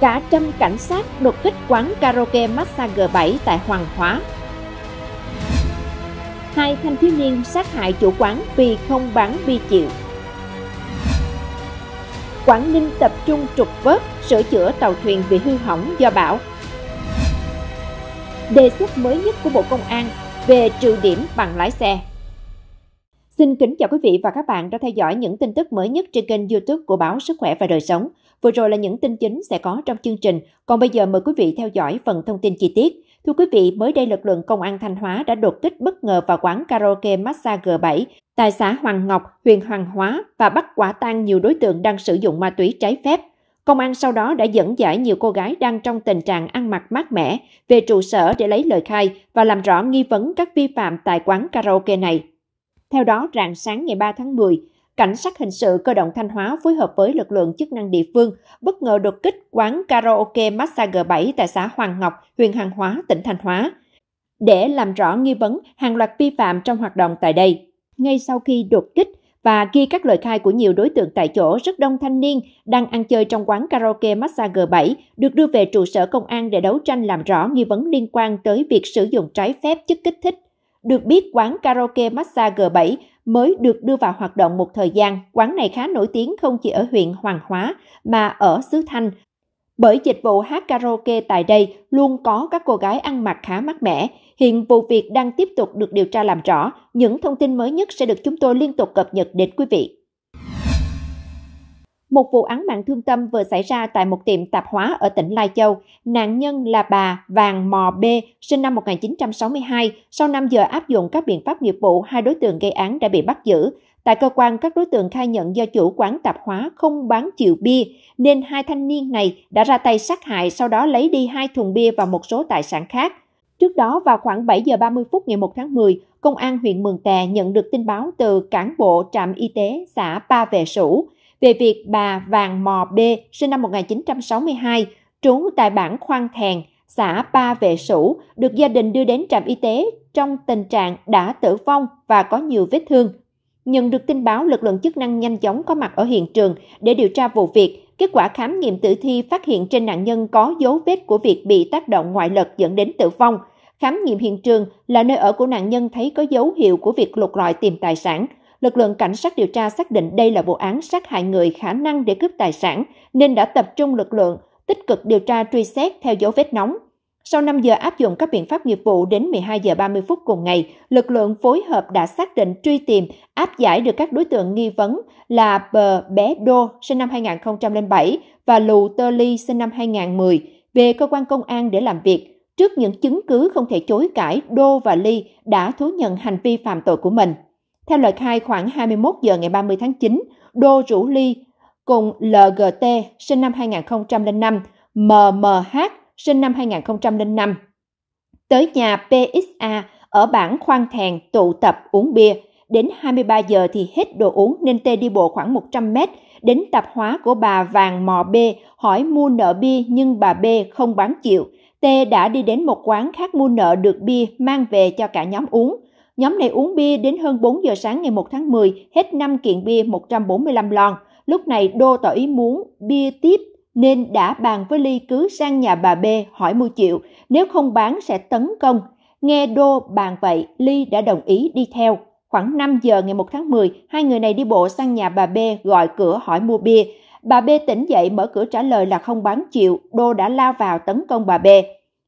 cả trăm cảnh sát đột kích quán karaoke Massage G7 tại Hoàng Hóa. Hai thanh thiếu niên sát hại chủ quán vì không bán bi chịu. Quảng Ninh tập trung trục vớt, sửa chữa tàu thuyền bị hư hỏng do bão. Đề xuất mới nhất của Bộ Công an về trừ điểm bằng lái xe. Xin kính chào quý vị và các bạn đã theo dõi những tin tức mới nhất trên kênh YouTube của báo Sức khỏe và đời sống. Vừa rồi là những tin chính sẽ có trong chương trình, còn bây giờ mời quý vị theo dõi phần thông tin chi tiết. Thưa quý vị, mới đây lực lượng công an Thanh Hóa đã đột kích bất ngờ vào quán karaoke Massage G7 tại xã Hoàng Ngọc, huyện Hoàng Hóa và bắt quả tang nhiều đối tượng đang sử dụng ma túy trái phép. Công an sau đó đã dẫn giải nhiều cô gái đang trong tình trạng ăn mặc mát mẻ về trụ sở để lấy lời khai và làm rõ nghi vấn các vi phạm tại quán karaoke này. Theo đó, rạng sáng ngày 3 tháng 10, Cảnh sát hình sự cơ động Thanh Hóa phối hợp với lực lượng chức năng địa phương bất ngờ đột kích quán karaoke Massage G7 tại xã Hoàng Ngọc, huyện Hàng Hóa, tỉnh Thanh Hóa để làm rõ nghi vấn hàng loạt vi phạm trong hoạt động tại đây. Ngay sau khi đột kích và ghi các lời khai của nhiều đối tượng tại chỗ, rất đông thanh niên đang ăn chơi trong quán karaoke Massage G7 được đưa về trụ sở công an để đấu tranh làm rõ nghi vấn liên quan tới việc sử dụng trái phép chất kích thích. Được biết, quán karaoke Massage G7 mới được đưa vào hoạt động một thời gian, quán này khá nổi tiếng không chỉ ở huyện Hoàng Hóa mà ở xứ Thanh. Bởi dịch vụ hát karaoke tại đây luôn có các cô gái ăn mặc khá mát mẻ. Hiện vụ việc đang tiếp tục được điều tra làm rõ. Những thông tin mới nhất sẽ được chúng tôi liên tục cập nhật đến quý vị. Một vụ án mạng thương tâm vừa xảy ra tại một tiệm tạp hóa ở tỉnh Lai Châu. Nạn nhân là bà Vàng Mò B, sinh năm 1962. Sau 5 giờ áp dụng các biện pháp nghiệp vụ, hai đối tượng gây án đã bị bắt giữ. Tại cơ quan, các đối tượng khai nhận do chủ quán tạp hóa không bán chịu bia, nên hai thanh niên này đã ra tay sát hại, sau đó lấy đi hai thùng bia và một số tài sản khác. Trước đó, vào khoảng 7 giờ 30 phút ngày 1 tháng 10, Công an huyện Mường Tè nhận được tin báo từ cán bộ trạm y tế xã Ba Vệ Sủ về việc bà Vàng Mò B, sinh năm 1962, trú tại bản Khoan Thèn, xã Ba Vệ Sủ, được gia đình đưa đến trạm y tế trong tình trạng đã tử vong và có nhiều vết thương. Nhận được tin báo, lực lượng chức năng nhanh chóng có mặt ở hiện trường để điều tra vụ việc. Kết quả khám nghiệm tử thi phát hiện trên nạn nhân có dấu vết của việc bị tác động ngoại lực dẫn đến tử vong. Khám nghiệm hiện trường là nơi ở của nạn nhân thấy có dấu hiệu của việc lục lọi tìm tài sản – lực lượng cảnh sát điều tra xác định đây là vụ án sát hại người khả năng để cướp tài sản nên đã tập trung lực lượng tích cực điều tra truy xét theo dấu vết nóng. Sau 5 giờ áp dụng các biện pháp nghiệp vụ đến 12 giờ 30 phút cùng ngày, lực lượng phối hợp đã xác định truy tìm, áp giải được các đối tượng nghi vấn là Bờ Bé Đô sinh năm 2007 và Lù Tơ Ly sinh năm 2010 về cơ quan công an để làm việc. Trước những chứng cứ không thể chối cãi, Đô và Ly đã thú nhận hành vi phạm tội của mình. Theo lời khai khoảng 21 giờ ngày 30 tháng 9, Đô Rủ Ly cùng LGT sinh năm 2005, MMH sinh năm 2005 tới nhà PXA ở bản Khoan Thèn tụ tập uống bia. Đến 23 giờ thì hết đồ uống nên Tê đi bộ khoảng 100 mét đến tạp hóa của bà Vàng Mò B hỏi mua nợ bia nhưng bà B không bán chịu. Tê đã đi đến một quán khác mua nợ được bia mang về cho cả nhóm uống. Nhóm này uống bia đến hơn 4 giờ sáng ngày 1 tháng 10, hết 5 kiện bia 145 lon. Lúc này Đô tỏ ý muốn bia tiếp nên đã bàn với Ly cứ sang nhà bà B hỏi mua chịu, nếu không bán sẽ tấn công. Nghe Đô bàn vậy, Ly đã đồng ý đi theo. Khoảng 5 giờ ngày 1 tháng 10, hai người này đi bộ sang nhà bà B gọi cửa hỏi mua bia. Bà B tỉnh dậy mở cửa trả lời là không bán chịu, Đô đã lao vào tấn công bà B.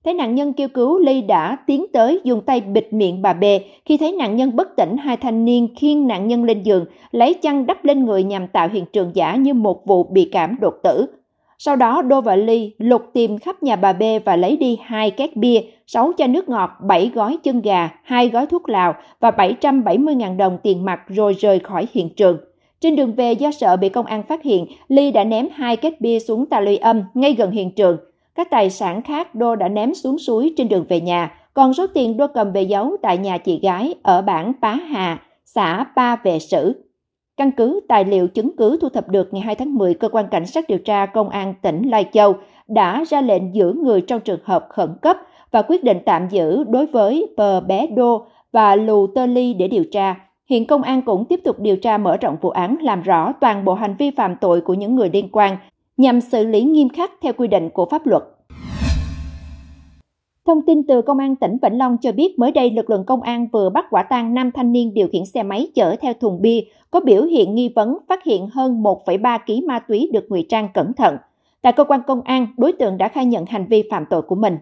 Thấy nạn nhân kêu cứu, Ly đã tiến tới dùng tay bịt miệng bà B. Khi thấy nạn nhân bất tỉnh, hai thanh niên khiêng nạn nhân lên giường, lấy chăn đắp lên người nhằm tạo hiện trường giả như một vụ bị cảm đột tử. Sau đó Đô và Ly lục tìm khắp nhà bà B và lấy đi hai két bia, 6 chai nước ngọt, 7 gói chân gà, hai gói thuốc lào và 770.000 đồng tiền mặt rồi rời khỏi hiện trường. Trên đường về do sợ bị công an phát hiện, Ly đã ném hai két bia xuống tà luy âm ngay gần hiện trường. Các tài sản khác Đô đã ném xuống suối trên đường về nhà, còn số tiền Đô cầm về giấu tại nhà chị gái ở bản Pá Hà, xã Ba Vệ Sử. Căn cứ tài liệu chứng cứ thu thập được ngày 2 tháng 10, cơ quan cảnh sát điều tra công an tỉnh Lai Châu đã ra lệnh giữ người trong trường hợp khẩn cấp và quyết định tạm giữ đối với Pờ Bé Đô và Lù Tơ Ly để điều tra. Hiện công an cũng tiếp tục điều tra mở rộng vụ án làm rõ toàn bộ hành vi phạm tội của những người liên quan nhằm xử lý nghiêm khắc theo quy định của pháp luật. Thông tin từ Công an tỉnh Vĩnh Long cho biết mới đây lực lượng công an vừa bắt quả tang nam thanh niên điều khiển xe máy chở theo thùng bia có biểu hiện nghi vấn phát hiện hơn 1,3 kg ma túy được ngụy trang cẩn thận. Tại cơ quan công an, đối tượng đã khai nhận hành vi phạm tội của mình.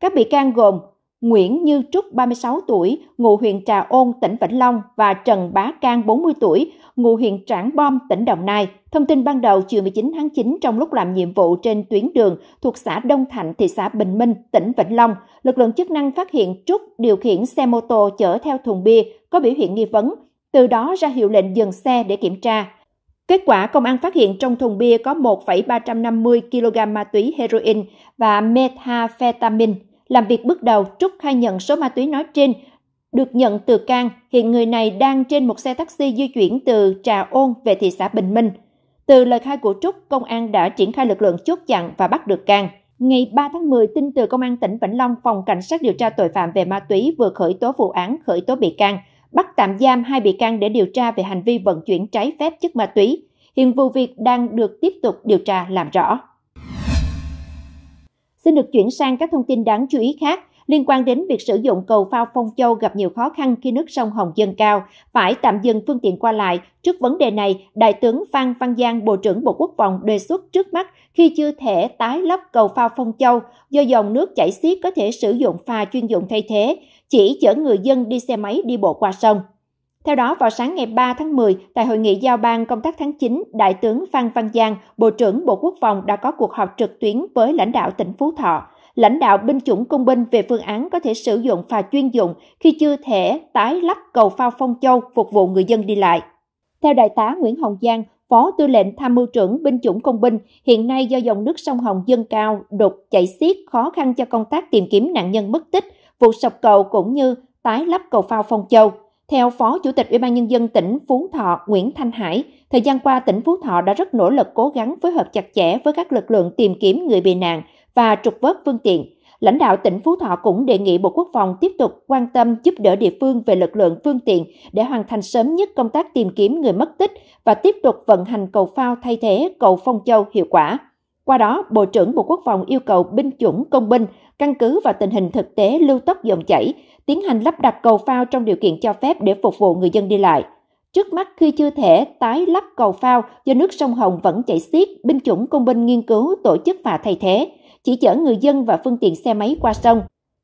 Các bị can gồm Nguyễn Như Trúc 36 tuổi, ngụ huyện Trà Ôn, tỉnh Vĩnh Long và Trần Bá Can 40 tuổi, ngụ huyện Trảng Bom, tỉnh Đồng Nai. Thông tin ban đầu chiều 19 tháng 9 trong lúc làm nhiệm vụ trên tuyến đường thuộc xã Đông Thạnh, thị xã Bình Minh, tỉnh Vĩnh Long, lực lượng chức năng phát hiện Trúc điều khiển xe mô tô chở theo thùng bia có biểu hiện nghi vấn, từ đó ra hiệu lệnh dừng xe để kiểm tra. Kết quả, công an phát hiện trong thùng bia có 1,350 kg ma túy heroin và methamphetamine. Làm việc bước đầu, Trúc khai nhận số ma túy nói trên được nhận từ Cang, hiện người này đang trên một xe taxi di chuyển từ Trà Ôn về thị xã Bình Minh. Từ lời khai của Trúc, công an đã triển khai lực lượng chốt chặn và bắt được Cang. Ngày 3 tháng 10, tin từ Công an tỉnh Vĩnh Long, Phòng Cảnh sát điều tra tội phạm về ma túy vừa khởi tố vụ án, khởi tố bị can, bắt tạm giam hai bị can để điều tra về hành vi vận chuyển trái phép chất ma túy. Hiện vụ việc đang được tiếp tục điều tra làm rõ. Xin được chuyển sang các thông tin đáng chú ý khác liên quan đến việc sử dụng cầu phao Phong Châu gặp nhiều khó khăn khi nước sông Hồng dâng cao, phải tạm dừng phương tiện qua lại. Trước vấn đề này, Đại tướng Phan Văn Giang, Bộ trưởng Bộ Quốc phòng đề xuất trước mắt khi chưa thể tái lắp cầu phao Phong Châu do dòng nước chảy xiết có thể sử dụng phà chuyên dụng thay thế, chỉ chở người dân đi xe máy đi bộ qua sông. Theo đó, vào sáng ngày 3 tháng 10, tại hội nghị giao ban công tác tháng 9, Đại tướng Phan Văn Giang, Bộ trưởng Bộ Quốc phòng đã có cuộc họp trực tuyến với lãnh đạo tỉnh Phú Thọ. Lãnh đạo binh chủng công binh về phương án có thể sử dụng phà chuyên dụng khi chưa thể tái lắp cầu phao Phong Châu phục vụ người dân đi lại. Theo Đại tá Nguyễn Hồng Giang, Phó Tư lệnh Tham mưu trưởng binh chủng công binh, hiện nay do dòng nước sông Hồng dâng cao, đục, chảy xiết, khó khăn cho công tác tìm kiếm nạn nhân mất tích, vụ sập cầu cũng như tái lắp cầu phao Phong Châu. Theo Phó Chủ tịch Ủy ban Nhân dân tỉnh Phú Thọ Nguyễn Thanh Hải, thời gian qua tỉnh Phú Thọ đã rất nỗ lực cố gắng phối hợp chặt chẽ với các lực lượng tìm kiếm người bị nạn và trục vớt phương tiện. Lãnh đạo tỉnh Phú Thọ cũng đề nghị Bộ Quốc phòng tiếp tục quan tâm giúp đỡ địa phương về lực lượng phương tiện để hoàn thành sớm nhất công tác tìm kiếm người mất tích và tiếp tục vận hành cầu phao thay thế cầu Phong Châu hiệu quả. Qua đó, Bộ trưởng Bộ Quốc phòng yêu cầu binh chủng công binh căn cứ vào tình hình thực tế lưu tốc dòng chảy, tiến hành lắp đặt cầu phao trong điều kiện cho phép để phục vụ người dân đi lại. Trước mắt khi chưa thể tái lắp cầu phao do nước sông Hồng vẫn chảy xiết, binh chủng công binh nghiên cứu tổ chức và thay thế, chỉ chở người dân và phương tiện xe máy qua sông.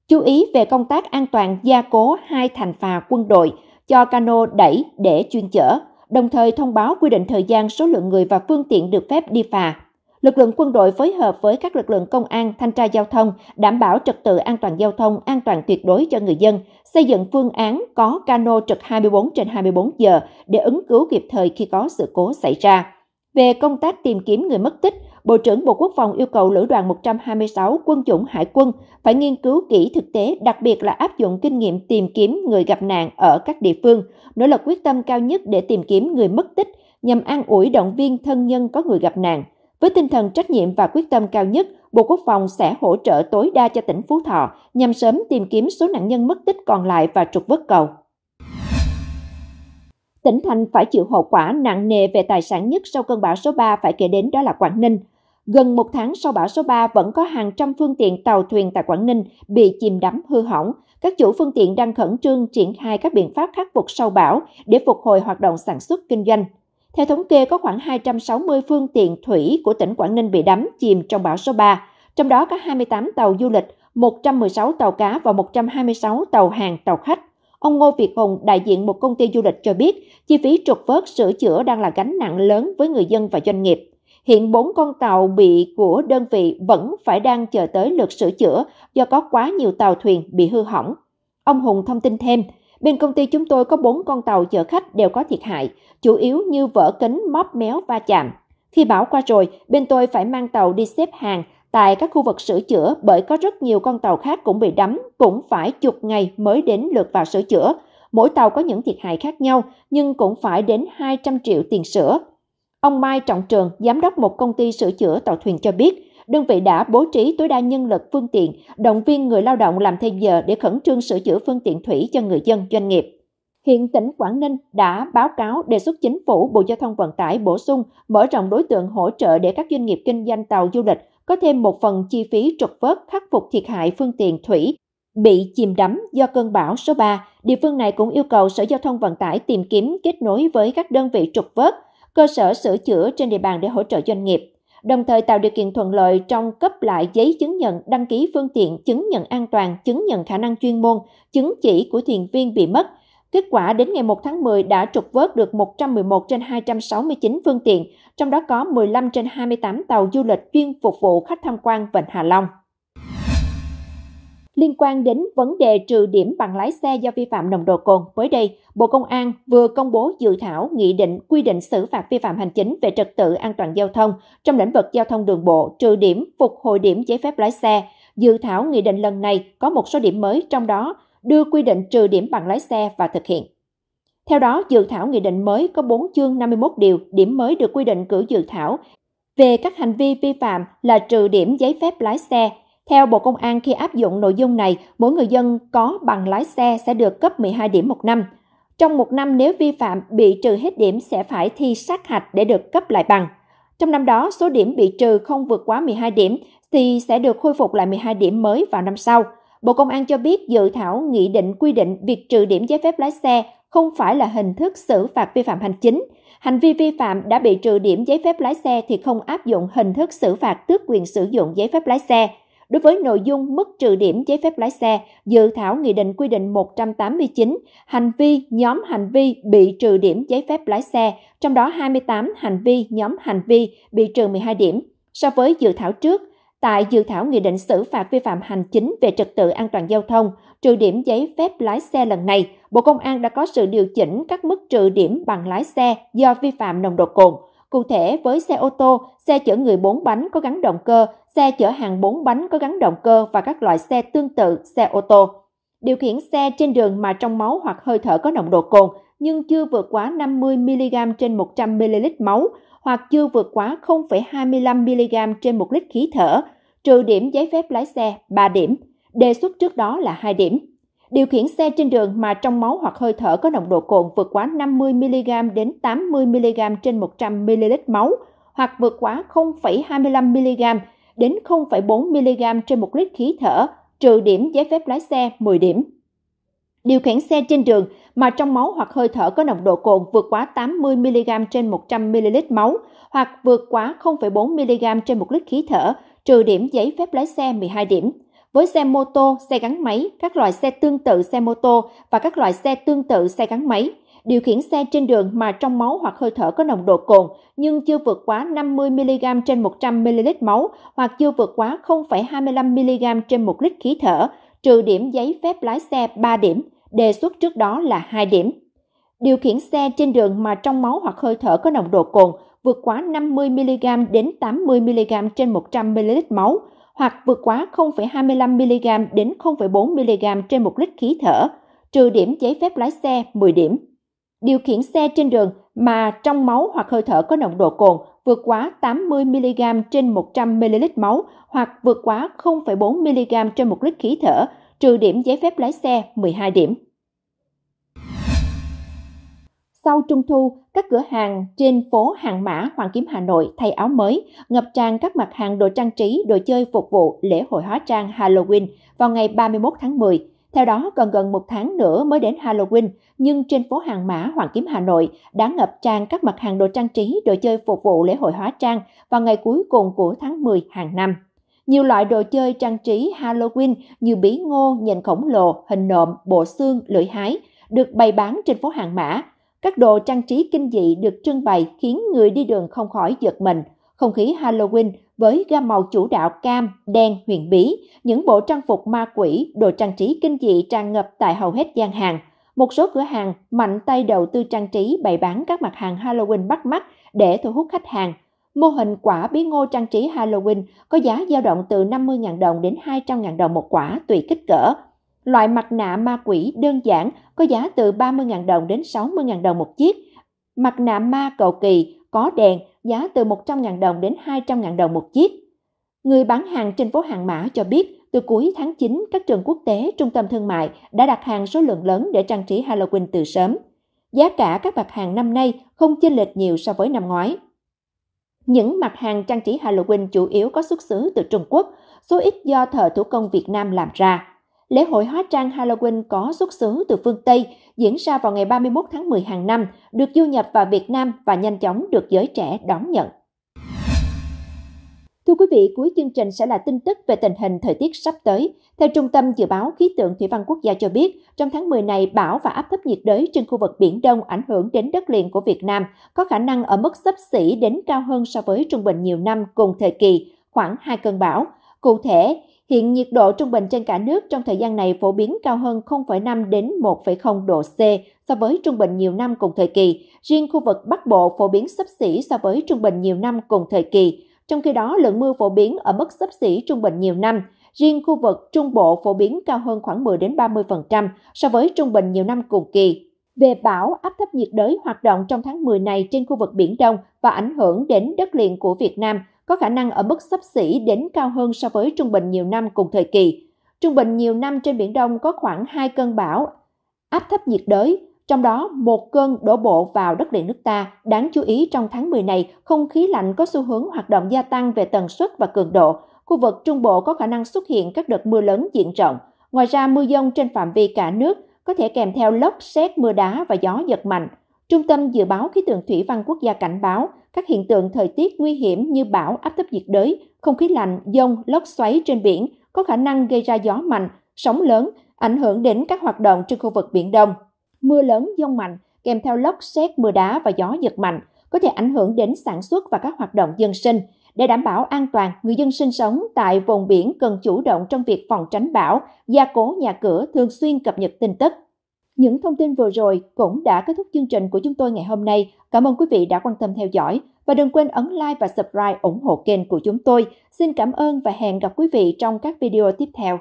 Chú ý về công tác an toàn gia cố hai thành phà quân đội cho cano đẩy để chuyên chở, đồng thời thông báo quy định thời gian số lượng người và phương tiện được phép đi phà lực lượng quân đội phối hợp với các lực lượng công an, thanh tra giao thông, đảm bảo trật tự an toàn giao thông, an toàn tuyệt đối cho người dân, xây dựng phương án có cano trực 24 trên 24 giờ để ứng cứu kịp thời khi có sự cố xảy ra. Về công tác tìm kiếm người mất tích, Bộ trưởng Bộ Quốc phòng yêu cầu Lữ đoàn 126 quân chủng hải quân phải nghiên cứu kỹ thực tế, đặc biệt là áp dụng kinh nghiệm tìm kiếm người gặp nạn ở các địa phương, nỗ lực quyết tâm cao nhất để tìm kiếm người mất tích nhằm an ủi động viên thân nhân có người gặp nạn – với tinh thần trách nhiệm và quyết tâm cao nhất, Bộ Quốc phòng sẽ hỗ trợ tối đa cho tỉnh Phú Thọ nhằm sớm tìm kiếm số nạn nhân mất tích còn lại và trục vớt cầu. Tỉnh thành phải chịu hậu quả nặng nề về tài sản nhất sau cơn bão số 3 phải kể đến đó là Quảng Ninh. Gần một tháng sau bão số 3 vẫn có hàng trăm phương tiện tàu thuyền tại Quảng Ninh bị chìm đắm hư hỏng. Các chủ phương tiện đang khẩn trương triển khai các biện pháp khắc phục sau bão để phục hồi hoạt động sản xuất kinh doanh. Theo thống kê, có khoảng 260 phương tiện thủy của tỉnh Quảng Ninh bị đắm chìm trong bão số 3, trong đó có 28 tàu du lịch, 116 tàu cá và 126 tàu hàng tàu khách. Ông Ngô Việt Hùng, đại diện một công ty du lịch cho biết, chi phí trục vớt sửa chữa đang là gánh nặng lớn với người dân và doanh nghiệp. Hiện 4 con tàu bị của đơn vị vẫn phải đang chờ tới lượt sửa chữa do có quá nhiều tàu thuyền bị hư hỏng. Ông Hùng thông tin thêm, Bên công ty chúng tôi có 4 con tàu chở khách đều có thiệt hại, chủ yếu như vỡ kính, móp méo, va chạm. Khi bão qua rồi, bên tôi phải mang tàu đi xếp hàng tại các khu vực sửa chữa bởi có rất nhiều con tàu khác cũng bị đắm, cũng phải chục ngày mới đến lượt vào sửa chữa. Mỗi tàu có những thiệt hại khác nhau, nhưng cũng phải đến 200 triệu tiền sửa. Ông Mai Trọng Trường, giám đốc một công ty sửa chữa tàu thuyền cho biết, đơn vị đã bố trí tối đa nhân lực phương tiện, động viên người lao động làm thêm giờ để khẩn trương sửa chữa phương tiện thủy cho người dân doanh nghiệp. Hiện tỉnh Quảng Ninh đã báo cáo đề xuất chính phủ Bộ Giao thông Vận tải bổ sung mở rộng đối tượng hỗ trợ để các doanh nghiệp kinh doanh tàu du lịch có thêm một phần chi phí trục vớt khắc phục thiệt hại phương tiện thủy bị chìm đắm do cơn bão số 3. Địa phương này cũng yêu cầu Sở Giao thông Vận tải tìm kiếm kết nối với các đơn vị trục vớt, cơ sở sửa chữa trên địa bàn để hỗ trợ doanh nghiệp đồng thời tạo điều kiện thuận lợi trong cấp lại giấy chứng nhận đăng ký phương tiện, chứng nhận an toàn, chứng nhận khả năng chuyên môn, chứng chỉ của thuyền viên bị mất. Kết quả đến ngày 1 tháng 10 đã trục vớt được 111 trên 269 phương tiện, trong đó có 15 trên 28 tàu du lịch chuyên phục vụ khách tham quan Vịnh Hạ Long liên quan đến vấn đề trừ điểm bằng lái xe do vi phạm nồng độ cồn. Mới đây, Bộ Công an vừa công bố dự thảo nghị định quy định xử phạt vi phạm hành chính về trật tự an toàn giao thông trong lĩnh vực giao thông đường bộ, trừ điểm, phục hồi điểm giấy phép lái xe. Dự thảo nghị định lần này có một số điểm mới trong đó đưa quy định trừ điểm bằng lái xe và thực hiện. Theo đó, dự thảo nghị định mới có 4 chương 51 điều, điểm mới được quy định cử dự thảo về các hành vi vi phạm là trừ điểm giấy phép lái xe, theo Bộ Công an, khi áp dụng nội dung này, mỗi người dân có bằng lái xe sẽ được cấp 12 điểm một năm. Trong một năm nếu vi phạm bị trừ hết điểm sẽ phải thi sát hạch để được cấp lại bằng. Trong năm đó, số điểm bị trừ không vượt quá 12 điểm thì sẽ được khôi phục lại 12 điểm mới vào năm sau. Bộ Công an cho biết dự thảo nghị định quy định việc trừ điểm giấy phép lái xe không phải là hình thức xử phạt vi phạm hành chính. Hành vi vi phạm đã bị trừ điểm giấy phép lái xe thì không áp dụng hình thức xử phạt tước quyền sử dụng giấy phép lái xe. Đối với nội dung mức trừ điểm giấy phép lái xe, dự thảo Nghị định quy định 189 hành vi nhóm hành vi bị trừ điểm giấy phép lái xe, trong đó 28 hành vi nhóm hành vi bị trừ 12 điểm. So với dự thảo trước, tại dự thảo Nghị định xử phạt vi phạm hành chính về trật tự an toàn giao thông, trừ điểm giấy phép lái xe lần này, Bộ Công an đã có sự điều chỉnh các mức trừ điểm bằng lái xe do vi phạm nồng độ cồn. Cụ thể, với xe ô tô, xe chở người 4 bánh có gắn động cơ, xe chở hàng 4 bánh có gắn động cơ và các loại xe tương tự xe ô tô. Điều khiển xe trên đường mà trong máu hoặc hơi thở có nồng độ cồn nhưng chưa vượt quá 50mg trên 100ml máu hoặc chưa vượt quá 0,25mg trên 1 lít khí thở, trừ điểm giấy phép lái xe 3 điểm, đề xuất trước đó là 2 điểm điều khiển xe trên đường mà trong máu hoặc hơi thở có nồng độ cồn vượt quá 50mg đến 80mg trên 100ml máu hoặc vượt quá 0,25mg đến 0,4mg trên 1 lít khí thở, trừ điểm giấy phép lái xe 10 điểm. Điều khiển xe trên đường mà trong máu hoặc hơi thở có nồng độ cồn vượt quá 80mg trên 100ml máu hoặc vượt quá 0,4mg trên 1 lít khí thở, trừ điểm giấy phép lái xe 12 điểm với xe mô tô, xe gắn máy, các loại xe tương tự xe mô tô và các loại xe tương tự xe gắn máy, điều khiển xe trên đường mà trong máu hoặc hơi thở có nồng độ cồn nhưng chưa vượt quá 50mg trên 100ml máu hoặc chưa vượt quá 0,25mg trên 1 lít khí thở, trừ điểm giấy phép lái xe 3 điểm, đề xuất trước đó là 2 điểm. Điều khiển xe trên đường mà trong máu hoặc hơi thở có nồng độ cồn vượt quá 50mg đến 80mg trên 100ml máu, hoặc vượt quá 0,25mg đến 0,4mg trên 1 lít khí thở, trừ điểm giấy phép lái xe 10 điểm. Điều khiển xe trên đường mà trong máu hoặc hơi thở có nồng độ cồn vượt quá 80mg trên 100ml máu hoặc vượt quá 0,4mg trên 1 lít khí thở, trừ điểm giấy phép lái xe 12 điểm. Sau Trung thu, các cửa hàng trên phố Hàng Mã, Hoàng Kiếm Hà Nội thay áo mới, ngập tràn các mặt hàng đồ trang trí, đồ chơi phục vụ lễ hội hóa trang Halloween vào ngày 31 tháng 10. Theo đó, còn gần một tháng nữa mới đến Halloween, nhưng trên phố Hàng Mã, Hoàng Kiếm Hà Nội đã ngập tràn các mặt hàng đồ trang trí, đồ chơi phục vụ lễ hội hóa trang vào ngày cuối cùng của tháng 10 hàng năm. Nhiều loại đồ chơi trang trí Halloween như bí ngô, nhện khổng lồ, hình nộm, bộ xương, lưỡi hái được bày bán trên phố Hàng Mã, các đồ trang trí kinh dị được trưng bày khiến người đi đường không khỏi giật mình. Không khí Halloween với gam màu chủ đạo cam, đen, huyền bí, những bộ trang phục ma quỷ, đồ trang trí kinh dị tràn ngập tại hầu hết gian hàng. Một số cửa hàng mạnh tay đầu tư trang trí bày bán các mặt hàng Halloween bắt mắt để thu hút khách hàng. Mô hình quả bí ngô trang trí Halloween có giá dao động từ 50.000 đồng đến 200.000 đồng một quả tùy kích cỡ. Loại mặt nạ ma quỷ đơn giản có giá từ 30.000 đồng đến 60.000 đồng một chiếc. Mặt nạ ma cầu kỳ có đèn giá từ 100.000 đồng đến 200.000 đồng một chiếc. Người bán hàng trên phố Hàng Mã cho biết, từ cuối tháng 9, các trường quốc tế, trung tâm thương mại đã đặt hàng số lượng lớn để trang trí Halloween từ sớm. Giá cả các mặt hàng năm nay không chênh lệch nhiều so với năm ngoái. Những mặt hàng trang trí Halloween chủ yếu có xuất xứ từ Trung Quốc, số ít do thợ thủ công Việt Nam làm ra. Lễ hội hóa trang Halloween có xuất xứ từ phương Tây diễn ra vào ngày 31 tháng 10 hàng năm, được du nhập vào Việt Nam và nhanh chóng được giới trẻ đón nhận. Thưa quý vị, cuối chương trình sẽ là tin tức về tình hình thời tiết sắp tới. Theo Trung tâm Dự báo Khí tượng Thủy văn Quốc gia cho biết, trong tháng 10 này, bão và áp thấp nhiệt đới trên khu vực Biển Đông ảnh hưởng đến đất liền của Việt Nam có khả năng ở mức sấp xỉ đến cao hơn so với trung bình nhiều năm cùng thời kỳ, khoảng 2 cơn bão. Cụ thể, Hiện nhiệt độ trung bình trên cả nước trong thời gian này phổ biến cao hơn 0,5 đến 1,0 độ C so với trung bình nhiều năm cùng thời kỳ. Riêng khu vực Bắc Bộ phổ biến sấp xỉ so với trung bình nhiều năm cùng thời kỳ. Trong khi đó, lượng mưa phổ biến ở mức sấp xỉ trung bình nhiều năm. Riêng khu vực Trung Bộ phổ biến cao hơn khoảng 10 đến 30% so với trung bình nhiều năm cùng kỳ. Về bão, áp thấp nhiệt đới hoạt động trong tháng 10 này trên khu vực Biển Đông và ảnh hưởng đến đất liền của Việt Nam – có khả năng ở mức sấp xỉ đến cao hơn so với trung bình nhiều năm cùng thời kỳ. Trung bình nhiều năm trên Biển Đông có khoảng 2 cơn bão áp thấp nhiệt đới, trong đó một cơn đổ bộ vào đất liền nước ta. Đáng chú ý trong tháng 10 này, không khí lạnh có xu hướng hoạt động gia tăng về tần suất và cường độ. Khu vực Trung Bộ có khả năng xuất hiện các đợt mưa lớn diện rộng. Ngoài ra, mưa dông trên phạm vi cả nước có thể kèm theo lốc, xét, mưa đá và gió giật mạnh. Trung tâm Dự báo Khí tượng Thủy văn Quốc gia cảnh báo, các hiện tượng thời tiết nguy hiểm như bão, áp thấp nhiệt đới, không khí lạnh, dông, lốc xoáy trên biển có khả năng gây ra gió mạnh, sóng lớn, ảnh hưởng đến các hoạt động trên khu vực Biển Đông. Mưa lớn, dông mạnh kèm theo lốc, xét, mưa đá và gió giật mạnh có thể ảnh hưởng đến sản xuất và các hoạt động dân sinh. Để đảm bảo an toàn, người dân sinh sống tại vùng biển cần chủ động trong việc phòng tránh bão, gia cố nhà cửa, thường xuyên cập nhật tin tức. Những thông tin vừa rồi cũng đã kết thúc chương trình của chúng tôi ngày hôm nay. Cảm ơn quý vị đã quan tâm theo dõi và đừng quên ấn like và subscribe ủng hộ kênh của chúng tôi. Xin cảm ơn và hẹn gặp quý vị trong các video tiếp theo.